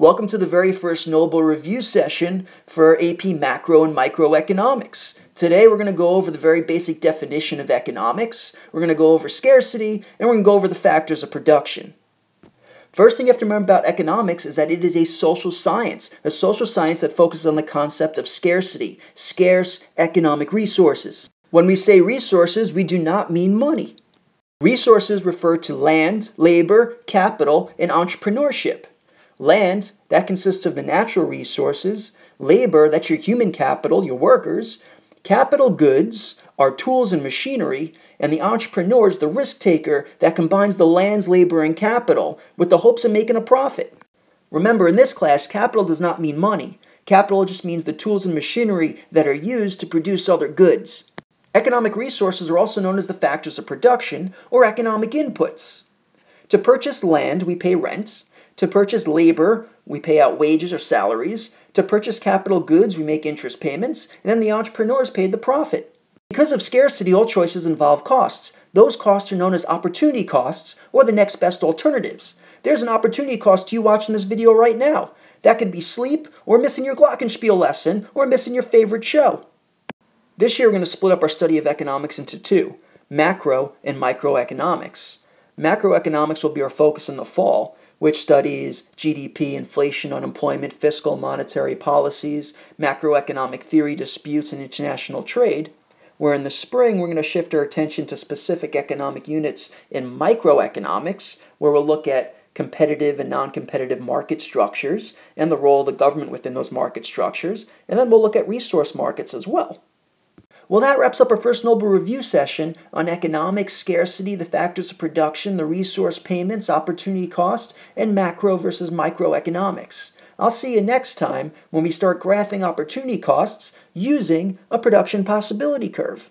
Welcome to the very first Noble Review session for AP Macro and Microeconomics. Today we're going to go over the very basic definition of economics, we're going to go over scarcity, and we're going to go over the factors of production. First thing you have to remember about economics is that it is a social science, a social science that focuses on the concept of scarcity, scarce economic resources. When we say resources, we do not mean money. Resources refer to land, labor, capital, and entrepreneurship land, that consists of the natural resources, labor, that's your human capital, your workers, capital goods, are tools and machinery, and the entrepreneur is the risk taker that combines the land's labor and capital with the hopes of making a profit. Remember, in this class, capital does not mean money. Capital just means the tools and machinery that are used to produce other goods. Economic resources are also known as the factors of production or economic inputs. To purchase land, we pay rent. To purchase labor, we pay out wages or salaries. To purchase capital goods, we make interest payments, and then the entrepreneur is paid the profit. Because of scarcity, all choices involve costs. Those costs are known as opportunity costs or the next best alternatives. There's an opportunity cost to you watching this video right now. That could be sleep, or missing your Glockenspiel lesson, or missing your favorite show. This year, we're going to split up our study of economics into two macro and microeconomics. Macroeconomics will be our focus in the fall, which studies GDP, inflation, unemployment, fiscal, monetary policies, macroeconomic theory, disputes, and international trade. Where in the spring, we're going to shift our attention to specific economic units in microeconomics, where we'll look at competitive and non competitive market structures and the role of the government within those market structures. And then we'll look at resource markets as well. Well, that wraps up our first Noble Review session on economics, scarcity, the factors of production, the resource payments, opportunity cost, and macro versus microeconomics. I'll see you next time when we start graphing opportunity costs using a production possibility curve.